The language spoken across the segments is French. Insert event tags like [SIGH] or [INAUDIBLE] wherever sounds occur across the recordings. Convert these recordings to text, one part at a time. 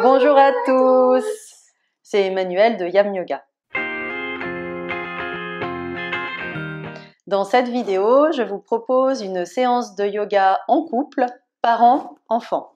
Bonjour, à, tous, tous. C'est Emmanuel de Yam Yoga. Dans cette vidéo, je vous propose une séance de yoga en couple, parents, enfants.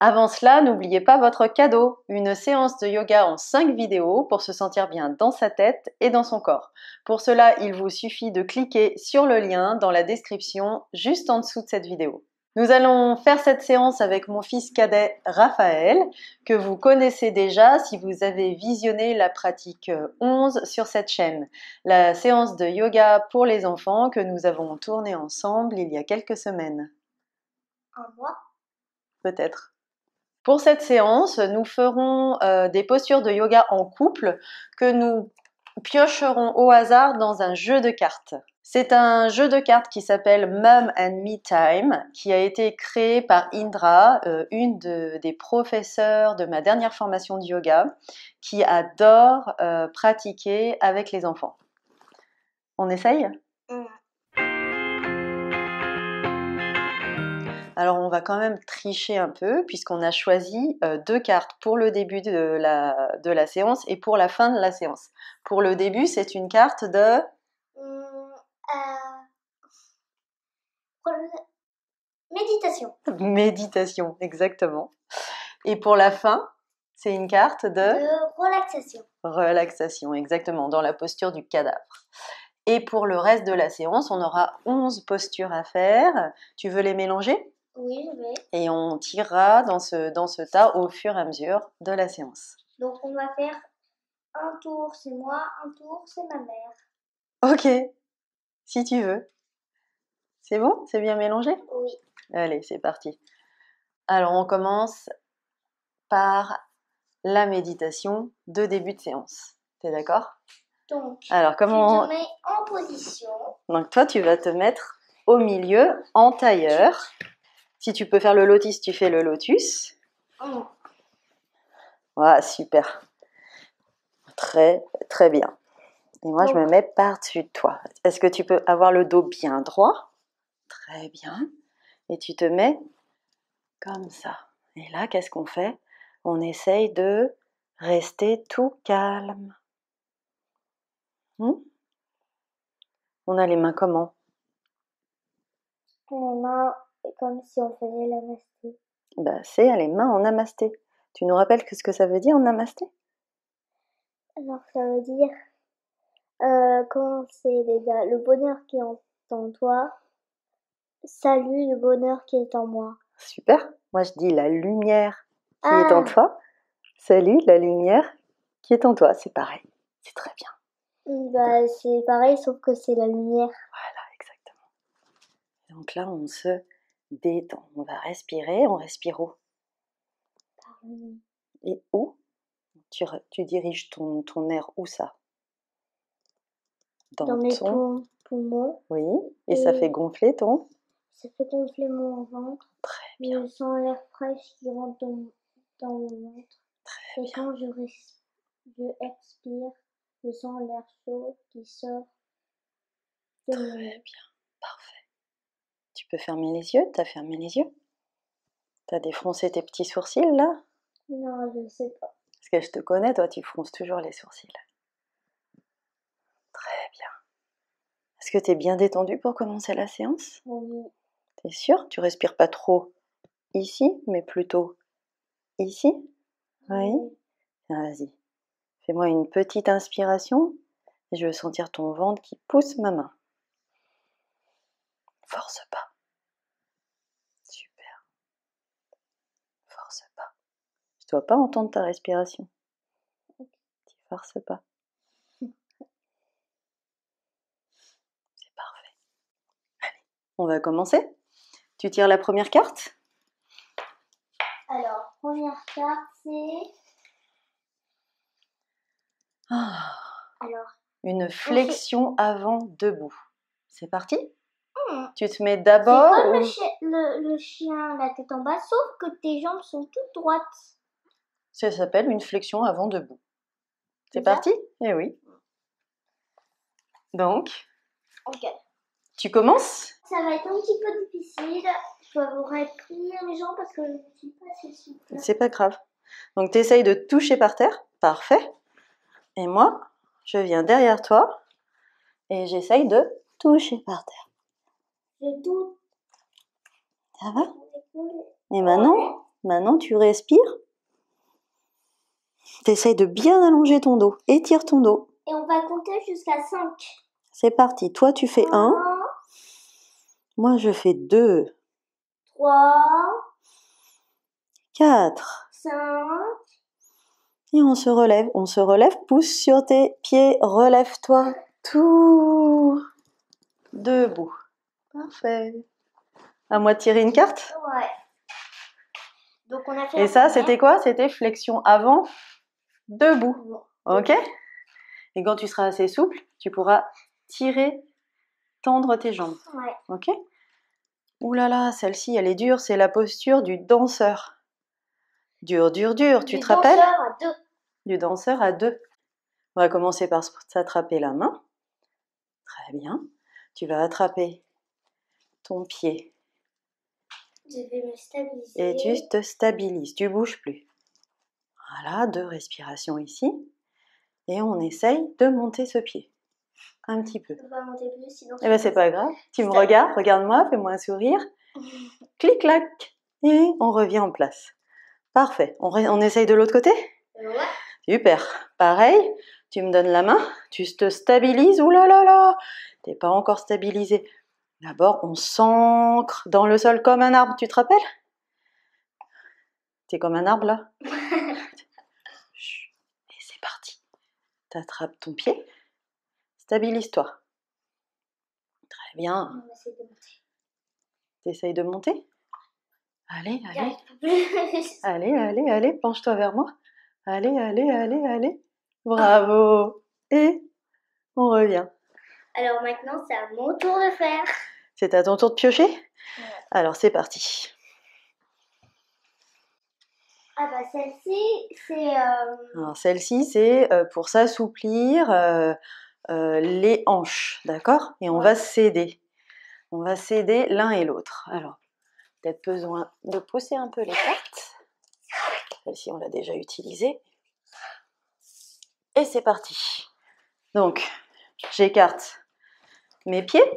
Avant cela, n'oubliez pas votre cadeau, une séance de yoga en 5 vidéos pour se sentir bien dans sa tête et dans son corps. Pour cela, il vous suffit de cliquer sur le lien dans la description juste en dessous de cette vidéo. Nous allons faire cette séance avec mon fils cadet Raphaël, que vous connaissez déjà si vous avez visionné la pratique 11 euh, sur cette chaîne, la séance de yoga pour les enfants que nous avons tournée ensemble il y a quelques semaines. Un mois Peut-être. Pour cette séance, nous ferons euh, des postures de yoga en couple que nous piocheront au hasard dans un jeu de cartes. C'est un jeu de cartes qui s'appelle Mum and Me Time, qui a été créé par Indra, euh, une des professeurs de ma dernière formation de yoga, qui adore euh, pratiquer avec les enfants. On essaye Alors on va quand même tricher un peu puisqu'on a choisi euh, deux cartes pour le début de la, séance et pour la fin de la séance. Pour le début, c'est une carte de... Euh, euh, méditation. Méditation, exactement. Et pour la fin, c'est une carte de... de relaxation. Relaxation, exactement, dans la posture du cadavre. Et pour le reste de la séance, on aura 11 postures à faire. Tu veux les mélanger oui, je vais. Et on tirera dans ce, dans ce tas au fur et à mesure de la séance. Donc on va faire un tour c'est moi, un tour c'est ma mère. Ok, si tu veux. C'est bon C'est bien mélangé Oui. Allez, c'est parti. Alors on commence par la méditation de début de séance. T'es d'accord Donc, Alors, comment... tu te mets en position. Donc toi, tu vas te mettre au milieu en tailleur. Si tu peux faire le lotus, tu fais le lotus. Oh. super. Très, très bien. Et moi, je me mets par-dessus toi. Est-ce que tu peux avoir le dos bien droit Très bien. Et tu te mets comme ça. Et là, qu'est-ce qu'on fait On essaye de rester tout calme. Hmm? on a les mains comment Les mains comme si on faisait l'amasté. Bah, c'est les mains en amasté. Tu nous rappelles que ce que ça veut dire en amasté Alors, ça veut dire euh, quand c'est le bonheur qui est en toi, salut le bonheur qui est en moi. Super. Moi, je dis la lumière qui est en ah. toi. Salut la lumière qui est en toi. C'est pareil. C'est très bien. Bah, c'est pareil, sauf que c'est la lumière. Voilà, exactement. Donc là, on se détend. On va respirer, on respire où Et où tu, tu, diriges ton, ton air où ça Dans, mes ton... poumons. Oui, et, ça fait gonfler ton Ça fait gonfler mon ventre. Très bien. Je sens l'air frais qui rentre dans, mon ventre. Très et bien. quand je, respire, je expire, je sens l'air chaud qui sort. Très bien, parfait tu peux fermer les yeux. T'as fermé les yeux T'as défroncé tes petits sourcils là Non, je ne sais pas. Parce que je te connais, toi, tu fronces toujours les sourcils. Très bien. Est-ce que tu es bien détendu pour commencer la séance Oui. T'es sûr Tu respires pas trop ici, mais plutôt ici Oui. Vas-y. Fais-moi une petite inspiration et je veux sentir ton ventre qui pousse ma main. Force pas. dois pas entendre ta respiration. Tu farces pas. [LAUGHS] C'est parfait. on va commencer. Tu tires la première carte Alors, première carte, c'est. Ah. Alors. Une flexion avant debout. C'est parti hmm. Tu te mets d'abord. Le, le, chien la tête en bas, sauf que tes jambes sont toutes droites. Ça s'appelle une flexion avant debout. C'est parti Eh oui. Donc, Ok. tu commences Ça va être un petit peu difficile. Je dois vous réprimer les gens parce que je ne suis pas assez souple. C'est pas grave. Donc, tu essayes de toucher par terre. Parfait. Et moi, je viens derrière toi et j'essaye de toucher par terre. Je touche. Ça va Et maintenant, maintenant, tu respires T'essayes de bien allonger ton dos. Étire ton dos. Et on va compter jusqu'à 5. C'est parti. Toi, tu fais 1. Moi, je fais 2. 3. 4. 5. Et on se relève. On se relève. Pousse sur tes pieds. Relève-toi. Tout. Debout. Parfait. À moi de tirer une carte Ouais. Et ça, c'était quoi C'était flexion avant, debout. Ok Et quand tu seras assez souple, tu pourras tirer, tendre tes jambes. Ok Ouh là là, celle-ci, elle est dure, c'est la posture du danseur. Dur, dur, dur, tu te rappelles Du danseur à deux. On va commencer par s'attraper la main. Très bien. Tu vas attraper ton pied et tu te stabilises, tu bouges plus. Voilà, deux respirations ici. Et on essaye de monter ce pied. Un petit peu. On pas monter plus, sinon. Eh ben c'est pas grave. Tu me regardes, regarde-moi, fais-moi un sourire. [LAUGHS] Clic clac. Et on revient en place. Parfait. On, essaye de l'autre côté Ouais. Super. Pareil. Tu me donnes la main. Tu te stabilises. Ouh là là là. T'es pas encore stabilisé. D'abord, on s'ancre dans le sol comme un arbre, tu te rappelles T'es comme un arbre là [LAUGHS] Et c'est parti. T'attrapes ton pied, stabilise-toi. Très bien. T'essayes de monter Allez, allez. [LAUGHS] allez, allez, allez, penche-toi vers moi. Allez, allez, allez, allez. Bravo. Et on revient. Alors maintenant, c'est à mon tour de faire. C'est à ton tour de piocher Alors c'est parti. Ah bah celle-ci, c'est... Euh, Alors, Celle-ci, c'est euh, pour s'assouplir euh, les hanches, d'accord Et on va céder. On va céder l'un et l'autre. Alors, peut-être besoin de pousser un peu les cartes. Celle-ci, on l'a déjà utilisée. Et c'est parti. Donc, j'écarte mes pieds.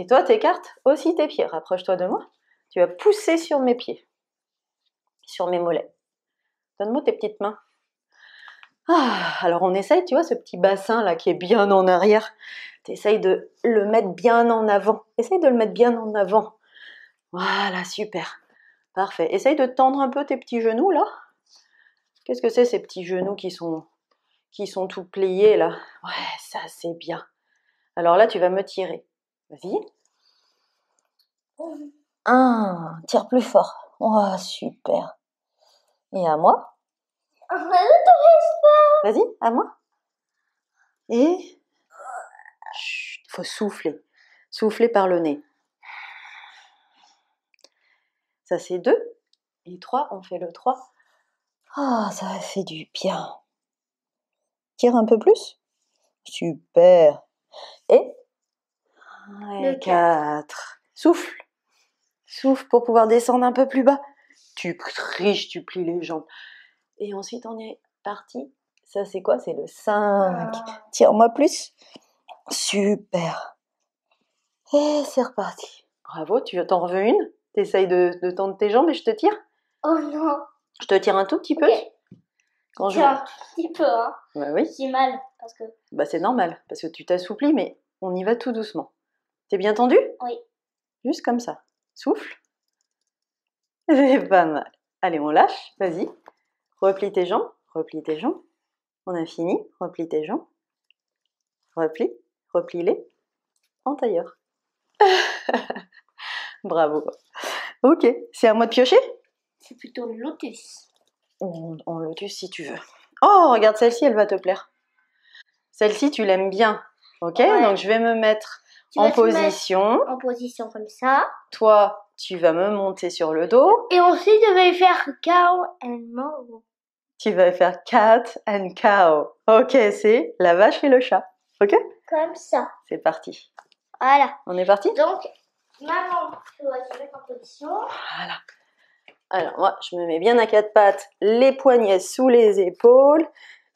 Et toi, t'écartes aussi tes pieds. Rapproche-toi de moi. Tu vas pousser sur mes pieds, sur mes mollets. Donne-moi tes petites mains. Ah, alors on essaye, tu vois, ce petit bassin là qui est bien en arrière. T'essayes de le mettre bien en avant. Essaye de le mettre bien en avant. Voilà, super. Parfait. Essaye de tendre un peu tes petits genoux là. Qu'est-ce que c'est ces petits genoux qui sont qui sont tout pliés là Ouais, ça c'est bien. Alors là, tu vas me tirer vas Un Tire plus fort. Oh, super. Et à moi. Vas-y, à moi. Et. Il faut souffler. Souffler par le nez. Ça, c'est deux Et trois. on fait le 3. Ah, ça fait du bien. Tire un peu plus. Super. Et et 4. Souffle. Souffle pour pouvoir descendre un peu plus bas. Tu triches, tu plies les jambes. Et ensuite, on est parti. Ça, c'est quoi C'est le 5. Ah. Tire-moi plus. Super. Et c'est reparti. Bravo, tu t'en veux une T'essayes de, de, tendre tes jambes et je te tire Oh non. Je te tire un tout petit peu Quand je... un petit peu, hein. Bah oui. si mal parce que. Bah c'est normal parce que tu t'assouplis, mais on y va tout doucement. T'es bien tendu Oui. Juste comme ça. Souffle. C'est pas mal. Allez, on lâche. Vas-y. Replie tes jambes. Replie tes jambes. On a fini. Replie tes jambes. Replie. Replie-les. En tailleur. [LAUGHS] Bravo. Ok. C'est à moi de piocher C'est plutôt lotus. En, lotus si tu veux. Oh, regarde celle-ci, elle va te plaire. Celle-ci, tu l'aimes bien. Ok Donc je vais me mettre en position. En position comme ça. Toi, tu vas me monter sur le dos. Et ensuite, tu vas faire cow and mow. Tu vas faire cat and cow. Ok, c'est la vache et le chat. Ok Comme ça. C'est parti. Voilà. On est parti Donc, maman, tu vas te mettre en position. Voilà. Alors, moi, je me mets bien à quatre pattes, les poignets sous les épaules,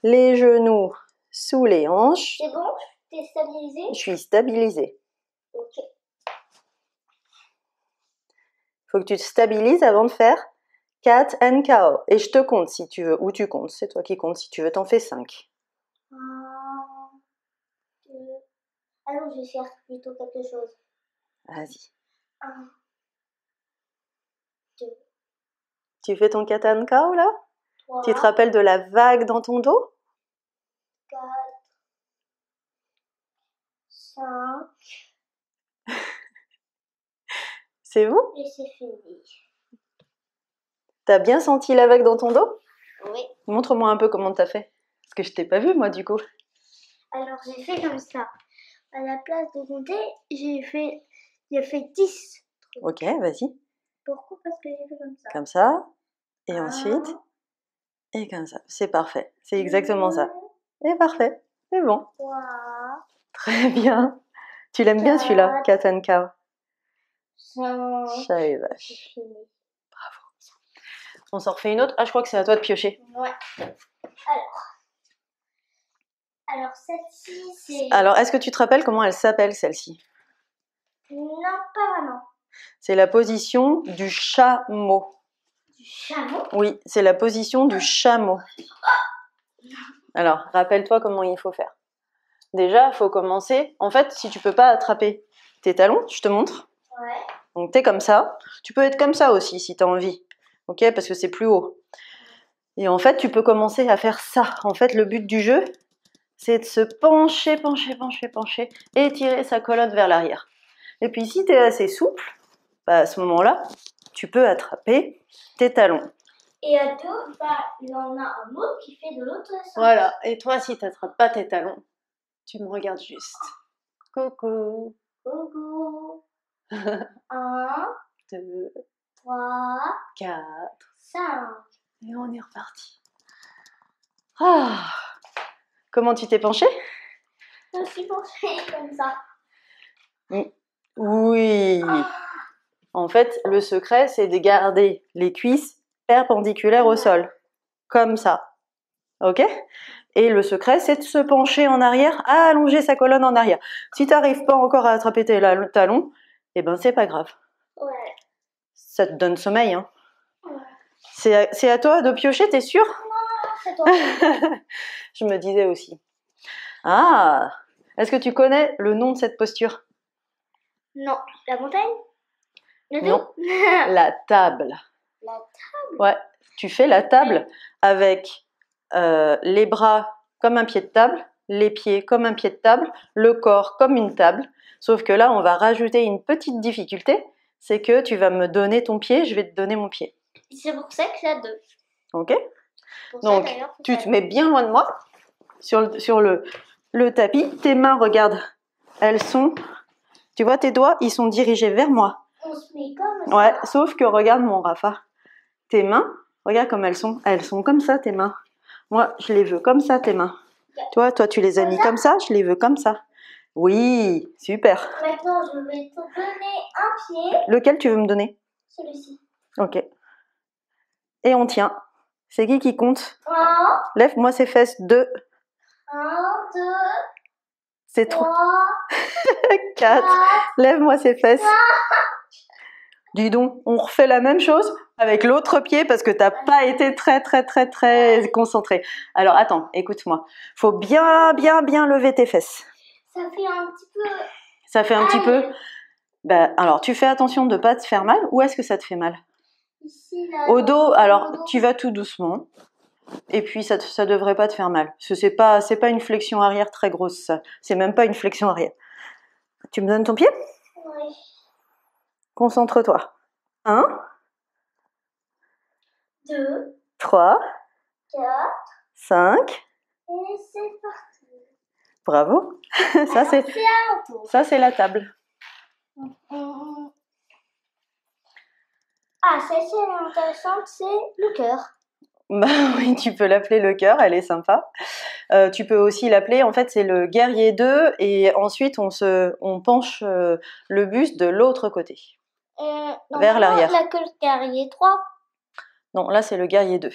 les genoux sous les hanches. C'est bon T'es stabilisée Je suis stabilisée. Ok. Faut que tu te stabilises avant de faire cat and cow. Et je te compte si tu veux, ou tu comptes, c'est toi qui comptes. Si tu veux, t'en fais 5. allons ah je vais faire plutôt quelque chose. Vas-y. Tu fais ton cat and cow là Tu te rappelles de la vague dans ton dos 4, C'est vous Et c'est fini. T'as bien senti la vague dans ton dos Oui. Montre-moi un peu comment t'as fait. Parce que je t'ai pas vu, moi, du coup. Alors, j'ai fait comme ça. À la place de compter, j'ai fait, j'ai fait 10. Ok, vas-y. Pourquoi Parce que j'ai fait comme ça. Comme ça. Et ah. ensuite. Et comme ça. C'est parfait. C'est mmh. exactement ça. Et parfait. C'est bon. Très bien. Tu l'aimes bien celui-là, Katan ça hein. Bravo. On s'en refait une autre. Ah, je crois que c'est à toi de piocher. Ouais. Alors. Alors, celle-ci, c'est. Alors, est-ce que tu te rappelles comment elle s'appelle, celle-ci Non, pas vraiment. C'est la position du chameau. Du chameau Oui, c'est la position du ah. chameau. Ah. Alors, rappelle-toi comment il faut faire. Déjà, il faut commencer. En fait, si tu peux pas attraper tes talons, je te montre. Donc Donc es comme ça. Tu peux être comme ça aussi si tu as envie. Ok Parce que c'est plus haut. Et en fait, tu peux commencer à faire ça. En fait, le but du jeu, c'est de se pencher, pencher, pencher, pencher et tirer sa colonne vers l'arrière. Et puis si tu es assez souple, bah, à ce moment-là, tu peux attraper tes talons. Et à toi, bah, il y en a un autre qui fait de l'autre sens. Voilà, et toi, si tu n'attrapes pas tes talons, tu me regardes juste. Coucou. Coucou. 1, 2, 3, 4, 5. Et on est reparti. Ah. comment tu t'es penchée Je me suis penchée comme ça. Oui. Ah. En fait, le secret, c'est de garder les cuisses perpendiculaires au sol. Comme ça. OK Et le secret, c'est de se pencher en arrière, à allonger sa colonne en arrière. Si tu n'arrives pas encore à attraper tes talons, eh ben c'est pas grave. Ça te donne sommeil, hein C'est à, toi de piocher, t'es sûr Non, toi. [LAUGHS] Je me disais aussi. Ah Est-ce que tu connais le nom de cette posture Non. La montagne Non. [LAUGHS] la table. La table Ouais. Tu fais la table avec euh, les bras comme un pied de table les pieds comme un pied de table, le corps comme une table. Sauf que là, on va rajouter une petite difficulté, c'est que tu vas me donner ton pied, je vais te donner mon pied. C'est pour ça que j'ai deux. Ok Donc, tu te mets bien loin de moi, sur le, sur le, le tapis. Tes mains, regarde, elles sont... Tu vois, tes doigts, ils sont dirigés vers moi. On se met comme ça. Ouais, sauf que regarde mon Rafa. Tes mains, regarde comme elles sont. Elles sont comme ça, tes mains. Moi, je les veux comme ça, tes mains. Toi, toi, tu les as mis comme ça, je les veux comme ça. Oui, super. Maintenant, je vais te donner un pied. Lequel tu veux me donner Celui-ci. Ok. Et on tient. C'est qui qui compte Un. Lève-moi ses fesses. Deux. Un, deux. C'est trois. [LAUGHS] quatre. Lève-moi ses fesses dis donc, on refait la même chose avec l'autre pied parce que t'as pas été très très très très concentré. Alors attends, écoute-moi. Faut bien bien bien lever tes fesses. Ça fait un petit peu. Ça fait un petit ah peu. Bah, alors tu fais attention de pas te faire mal. Où est-ce que ça te fait mal Ici, là, Au dos. Alors tu vas tout doucement. Et puis ça ça devrait pas te faire mal. Ce n'est pas c'est pas une flexion arrière très grosse. C'est même pas une flexion arrière. Tu me donnes ton pied Concentre-toi. 1, 2, 3, 4, 5. Et c'est parti. Bravo. [LAUGHS] ça, c'est, ça, c'est la table. Ah, celle ci est intéressante, c'est le cœur. [LAUGHS] Bah oui, tu peux l'appeler le cœur, elle est sympa. Euh, tu peux aussi l'appeler, en fait, c'est le guerrier 2, et ensuite on, se, on penche euh, le bus de l'autre côté vers l'arrière. Là, c'est le guerrier 3. Non, là, c'est le guerrier 2.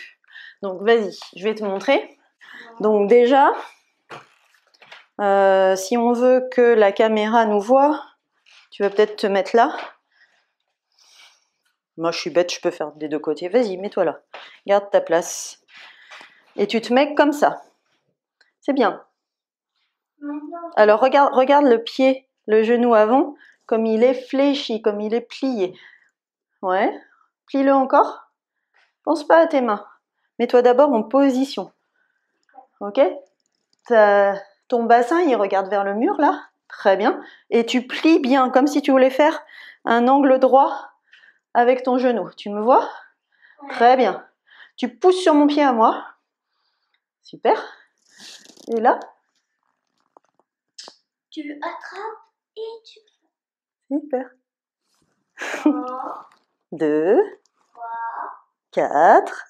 Donc, vas-y, je vais te montrer. Donc, déjà, euh, si on veut que la caméra nous voit, tu vas peut-être te mettre là. Moi, je suis bête, je peux faire des deux côtés. Vas-y, mets-toi là. Garde ta place. Et tu te mets comme ça. C'est bien. Alors, regarde, regarde le pied, le genou avant comme il est fléchi, comme il est plié. Ouais. Plie-le encore. Pense pas à tes mains. Mets-toi d'abord en position. Ok Ton bassin, il regarde vers le mur là. Très bien. Et tu plies bien, comme si tu voulais faire un angle droit avec ton genou. Tu me vois Très bien. Tu pousses sur mon pied à moi. Super. Et là Tu attrapes et tu Super. 3, 2, 3, 4,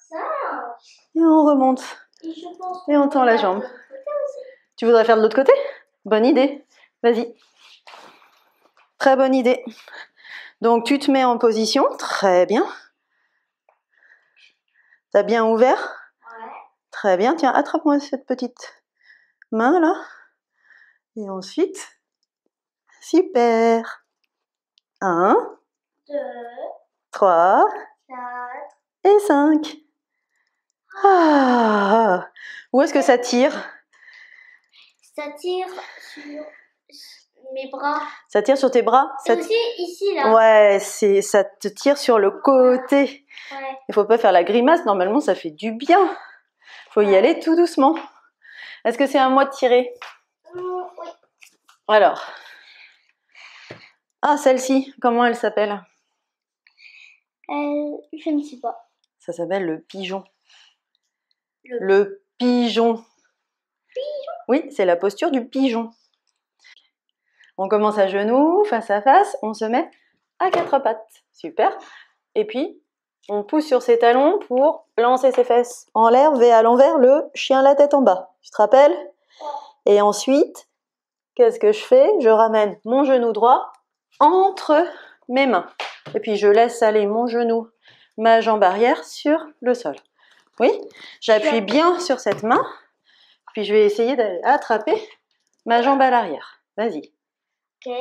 Et on remonte. Et, on tend la jambe. Tu voudrais faire de l'autre côté Bonne idée. Vas-y. Très bonne idée. Donc tu te mets en position. Très bien. T'as bien ouvert Très bien. Tiens, attrape-moi cette petite main là. Et ensuite, super. 1, 2, 3, 4 et 5. Ah, où est-ce que ça tire Ça tire sur mes bras. Ça tire sur tes bras ça aussi ici là. Ouais, ça te tire sur le côté. Ouais. Il faut pas faire la grimace, normalement ça fait du bien. Il Faut y aller tout doucement. Est-ce que c'est un moi de tirer mmh, Oui. Alors, ah, celle-ci, comment elle s'appelle euh, Je ne sais pas. Ça s'appelle le pigeon. Le, pigeon. Oui, c'est la posture du pigeon. On commence à genoux, face à face, on se met à quatre pattes. Super. Et puis, on pousse sur ses talons pour lancer ses fesses en l'air, vers à l'envers, le chien la tête en bas. Tu te rappelles Et ensuite, qu'est-ce que je fais Je ramène mon genou droit entre mes mains. Et puis je laisse aller mon genou, ma jambe arrière sur le sol. Oui, j'appuie bien sur cette main. Puis je vais essayer d'attraper ma jambe à l'arrière. Vas-y. Ok.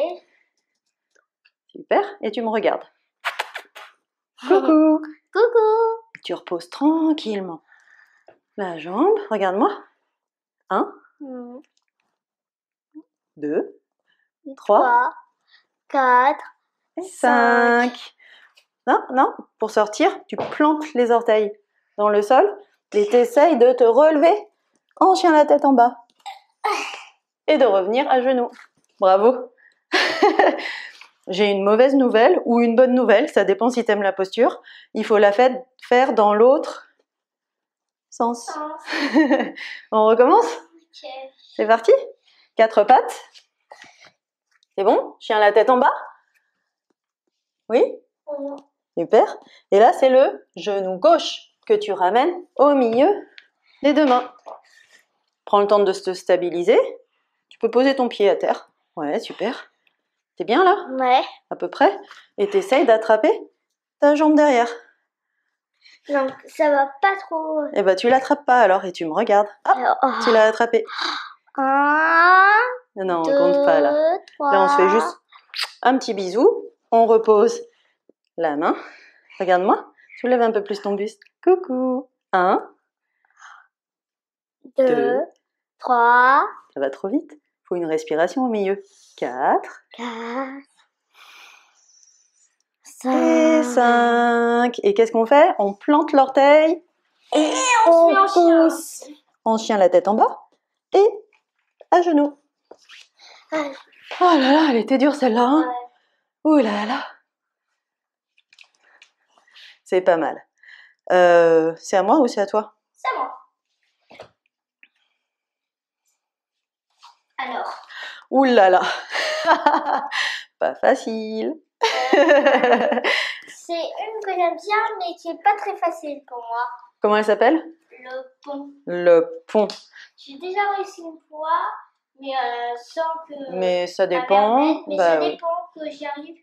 Super. Et tu me regardes. Coucou. Coucou. Tu reposes tranquillement. La jambe, regarde-moi. Un. Mm. Deux. trois 4, 5. Non, non, pour sortir, tu plantes les orteils dans le sol et essayes de te relever en chien la tête en bas et de revenir à genoux. Bravo [LAUGHS] J'ai une mauvaise nouvelle ou une bonne nouvelle, ça dépend si tu aimes la posture. Il faut la faire dans l'autre sens. [LAUGHS] On recommence C'est parti Quatre pattes c'est bon tiens la tête en bas Oui Super. Et là, c'est le genou gauche que tu ramènes au milieu des deux mains. Prends le temps de te stabiliser. Tu peux poser ton pied à terre. Ouais, super. T'es bien là Ouais. À peu près. Et t'essayes d'attraper ta jambe derrière. Non, ça va pas trop. Eh ben, tu l'attrapes pas alors et tu me regardes. Ah, tu l'as attrapé. Ah. Non, on ne compte pas là. Là, on se fait juste un petit bisou. On repose la main. Regarde-moi. Soulève un peu plus ton buste. Coucou. Un. Deux, Trois. Ça va trop vite. Il Faut une respiration au milieu. Quatre. Quatre. Cinq. Et Et qu'est-ce qu'on fait On plante l'orteil. Et, on, pousse. On chien la tête en bas. Et à genoux. Oh là là, elle était dure celle-là. Hein Ouh oh là là. C'est pas mal. Euh, c'est à moi ou c'est à toi C'est à moi. Alors. Ouh là là. [LAUGHS] pas facile. [LAUGHS] c'est une que j'aime bien, mais qui est pas très facile pour moi. Comment elle s'appelle Le pont. Le pont. J'ai déjà réussi une fois mais euh, Mais ça dépend. mais bah ça dépend que j'y arrive.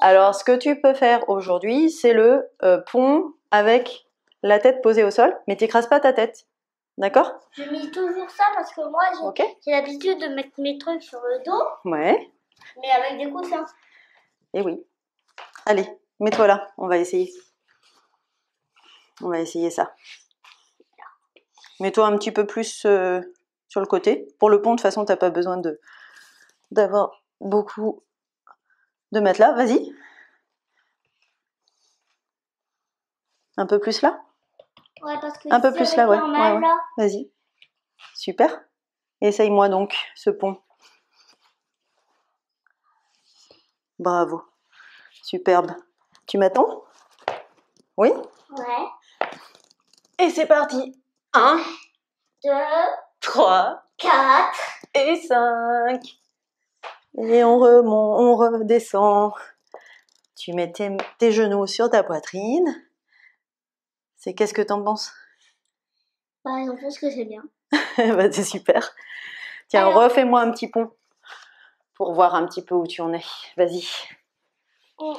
Alors, ce que tu peux faire aujourd'hui, c'est le euh, pont avec la tête posée au sol, mais t'écrases pas ta tête. D'accord Je mets toujours ça parce que moi, j'ai l'habitude de mettre mes trucs sur le dos. Ouais. Mais avec des coussins. Eh oui. Allez, mets-toi là, on va essayer. On va essayer ça. Mets-toi un petit peu plus euh, sur le côté. Pour le pont, de toute façon, t'as pas besoin de d'avoir beaucoup de matelas. Vas-y. Un peu plus là Ouais, parce que Un peu plus là, ouais. Vas-y. Super. Essaye-moi donc ce pont. Bravo. Superbe. Tu m'attends Oui Ouais. Et c'est parti. 1, 2, 3, 4 et 5. Et on remonte, on redescend. Tu mets tes, genoux sur ta poitrine. C'est qu'est-ce que tu en penses Bah, j'en pense que c'est bien. [LAUGHS] Bah, c'est super. Tiens, refais-moi euh, un petit pont pour voir un petit peu où tu en es. Vas-y. Oh.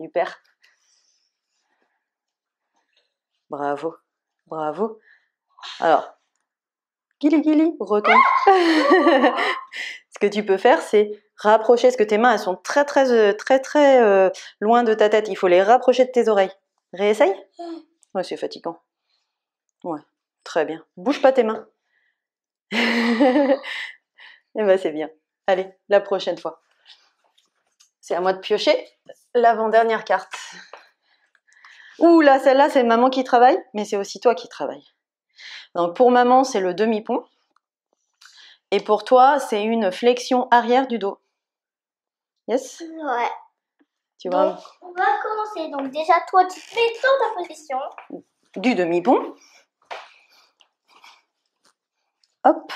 Super. Bravo, bravo. Alors, guili guili, retombe. [LAUGHS] ce que tu peux faire, c'est rapprocher, parce que tes mains, elles sont très très euh, très très euh, loin de ta tête. Il faut les rapprocher de tes oreilles. Réessaye Ouais, c'est fatigant. Ouais, très bien. Bouge pas tes mains. [LAUGHS] Et eh ben c'est bien. Allez, la prochaine fois. C'est à moi de piocher l'avant-dernière carte. Ouh là, celle-là, c'est maman qui travaille, mais c'est aussi toi qui travailles. Donc pour maman, c'est le demi-pont. Et pour toi, c'est une flexion arrière du dos. Yes Ouais. Tu vois On va commencer. Donc déjà, toi, tu fais dans ta position. Du demi-pont. Hop.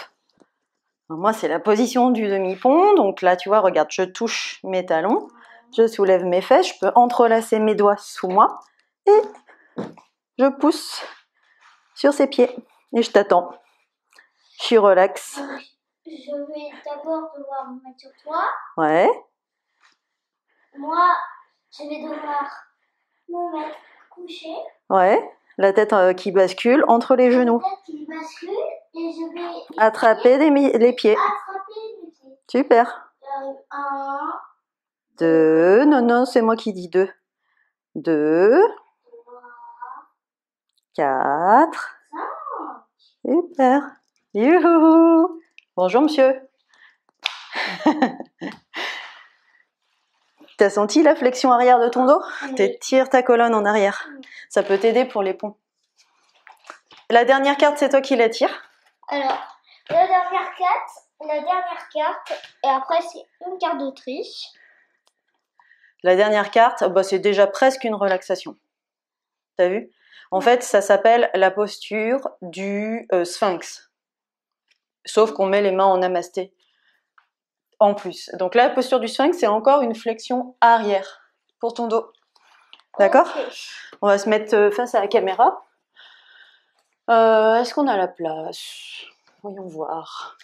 moi, c'est la position du demi-pont. Donc là, tu vois, regarde, je touche mes talons. Je soulève mes fesses. Je peux entrelacer mes doigts sous moi je pousse sur ses pieds et je t'attends. Je suis relax. Je vais d'abord devoir me mettre sur toi. Ouais. Moi, je vais devoir me mettre couché. Ouais. La tête euh, qui bascule entre les genoux. La tête qui bascule et je vais attraper les, pieds. Attraper les pieds. Super. Euh, un. Deux. Non, non, c'est moi qui dis deux. Deux. 4. Super. Youhou. Bonjour monsieur. [LAUGHS] T'as senti la flexion arrière de ton dos T'étires Tire ta colonne en arrière. Ça peut t'aider pour les ponts. La dernière carte, c'est toi qui la tires. Alors, la dernière carte, la dernière carte, et après c'est une carte d'Autriche. La dernière carte, oh, bah, c'est déjà presque une relaxation. T'as vu en fait, ça s'appelle la posture du euh, sphinx. Sauf qu'on met les mains en namasté. En plus. Donc la posture du sphinx, c'est encore une flexion arrière pour ton dos. D'accord On va se mettre euh, face à la caméra. Euh, est-ce qu'on a la place Voyons voir.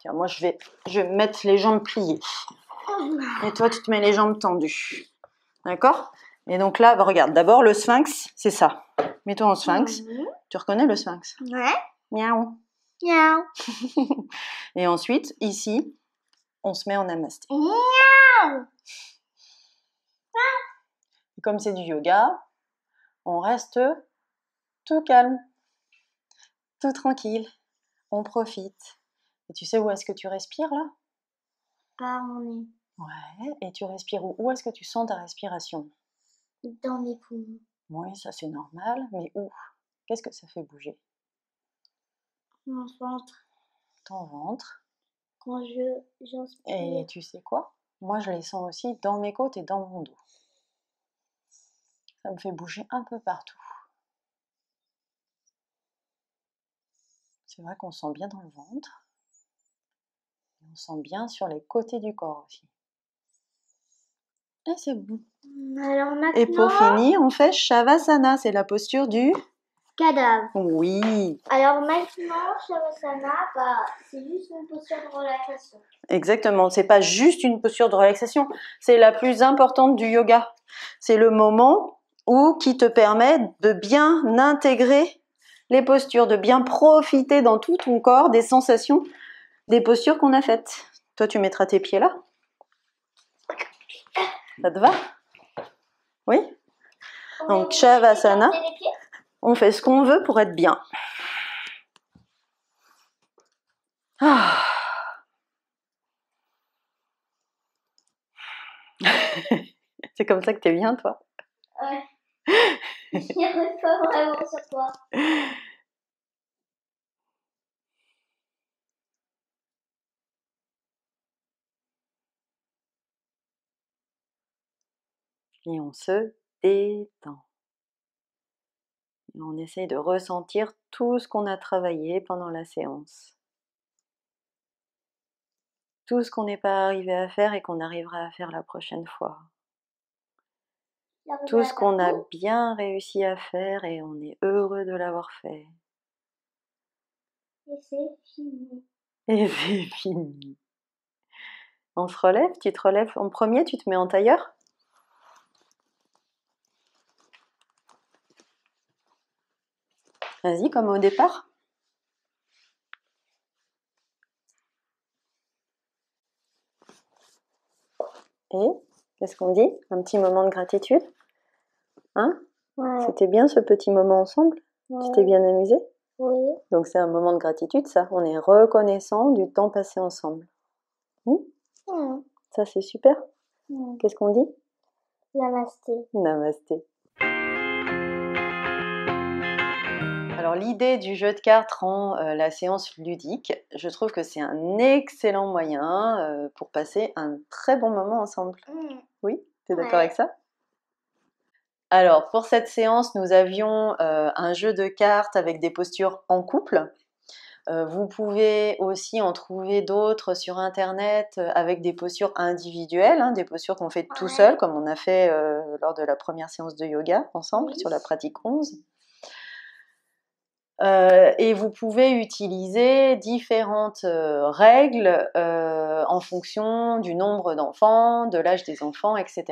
Tiens, moi je vais, je vais mettre les jambes pliées. Oh Et toi, tu te mets les jambes tendues. D'accord et donc là, bah, regarde, d'abord le sphinx, c'est ça. Mets-toi en sphinx. Mhm. Tu reconnais le sphinx Ouais. Miaou. Miaou. [LAUGHS] Et ensuite, ici, on se met en namasté. Miaou. Comme c'est du yoga, on reste tout calme, tout tranquille. On profite. Et tu sais où est-ce que tu respires là Par mon nez. Ouais. Et tu respires où Où est-ce que tu sens ta respiration dans mes poumons. Oui, ça c'est normal, mais où Qu'est-ce que ça fait bouger Mon ventre. Ton ventre. Quand je j'inspire. Et tu sais quoi Moi je les sens aussi dans mes côtes et dans mon dos. Ça me fait bouger un peu partout. C'est vrai qu'on sent bien dans le ventre. On sent bien sur les côtés du corps aussi. Ah, c'est bon. Et pour finir, on fait Shavasana, c'est la posture du cadavre. Oui. Alors maintenant, Shavasana, bah, c'est juste une posture de relaxation. Exactement, c'est pas juste une posture de relaxation, c'est la plus importante du yoga. C'est le moment où qui te permet de bien intégrer les postures, de bien profiter dans tout ton corps des sensations des postures qu'on a faites. Toi, tu mettras tes pieds là. Ça te va Oui Donc, Shavasana, on fait ce qu'on veut pour être bien. Ah. [LAUGHS] C'est comme ça que tu es bien, toi Ouais. Je pas vraiment sur toi. [LAUGHS] et on se détend. Et on essaye de ressentir tout ce qu'on a travaillé pendant la séance. Tout ce qu'on n'est pas arrivé à faire et qu'on arrivera à faire la prochaine fois. Tout ce qu'on a bien réussi à faire et on est heureux de l'avoir fait. Et c'est fini. Et c'est fini. On se relève, tu te relèves en premier, tu te mets en tailleur Vas-y, comme au départ. Et qu'est-ce qu'on dit Un petit moment de gratitude. Hein C'était bien ce petit moment ensemble Tu t'es bien amusé Oui. Donc c'est un moment de gratitude, ça. On est reconnaissant du temps passé ensemble. Oui Ça, c'est super. Qu'est-ce qu'on dit Namasté. Namasté. l'idée du jeu de cartes rend euh, la séance ludique. Je trouve que c'est un excellent moyen euh, pour passer un très bon moment ensemble. Mmh. Oui, tu es d'accord avec ça Alors pour cette séance, nous avions euh, un jeu de cartes avec des postures en couple. Vous pouvez aussi en trouver d'autres sur Internet avec des postures individuelles, hein, des postures qu'on fait tout seul, comme on a fait lors de la première séance de yoga ensemble sur la pratique 11. Euh, et vous pouvez utiliser différentes euh, règles euh, en fonction du nombre d'enfants, de l'âge des enfants, etc.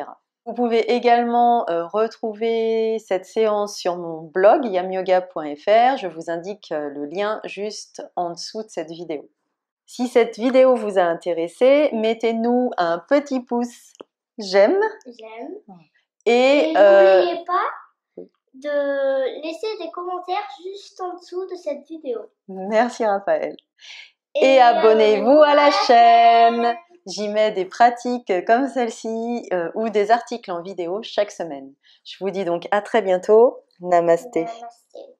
Vous pouvez également retrouver cette séance sur mon blog yamyoga.fr. Je vous indique le lien juste en dessous de cette vidéo. Si cette vidéo vous a intéressé, mettez-nous un petit pouce j'aime. J'aime. Et, et n'oubliez pas de laisser des commentaires juste en dessous de cette vidéo. Merci Raphaël. Et, abonnez-vous à la chaîne. J'y mets des pratiques comme celle-ci euh, ou des articles en vidéo chaque semaine. Je vous dis donc à très bientôt. Namaste. Namasté.